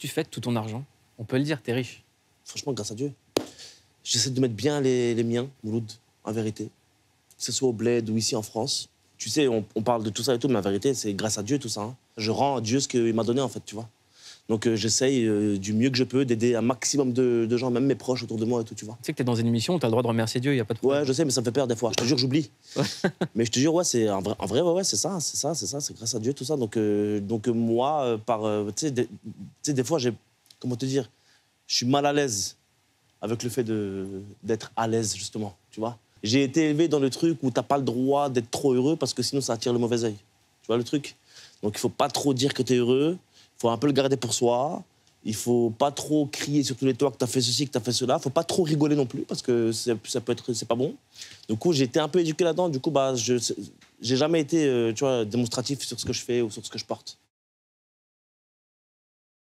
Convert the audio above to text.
tu fais tout ton argent On peut le dire, t'es riche. Franchement, grâce à Dieu. J'essaie de mettre bien les, les miens, Mouloud, en vérité. Que ce soit au bled ou ici en France. Tu sais, on, parle de tout ça et tout, mais en vérité, c'est grâce à Dieu tout ça. Hein. Je rends à Dieu ce qu'il m'a donné, en fait, tu vois. Donc j'essaie euh, j'essaye euh, du mieux que je peux d'aider un maximum de, gens, même mes proches autour de moi et tout, tu vois. Tu sais que t'es dans une émission, t'as le droit de remercier Dieu, il y a pas de problème. Ouais, je sais, mais ça me fait peur des fois. Je te jure, j'oublie. mais je te jure, ouais, c'est en vrai, vrai ouais, c'est ça, c'est ça, c'est ça, c'est grâce à Dieu tout ça. Donc, euh, donc moi, par, tu des fois, j'ai. Comment te dire Je suis mal à l'aise avec le fait d'être à l'aise, justement, tu vois. J'ai été élevé dans le truc où t'as pas le droit d'être trop heureux parce que sinon ça attire le mauvais oeil. Tu vois le truc Donc il faut pas trop dire que t'es heureux, il faut un peu le garder pour soi, il faut pas trop crier sur tous les toits que t'as fait ceci, que t'as fait cela, faut pas trop rigoler non plus parce que ça, ça peut être, c'est pas bon. Du coup j'ai été un peu éduqué là-dedans, du coup bah, je j'ai jamais été, euh, tu vois, démonstratif sur ce que je fais ou sur ce que je porte.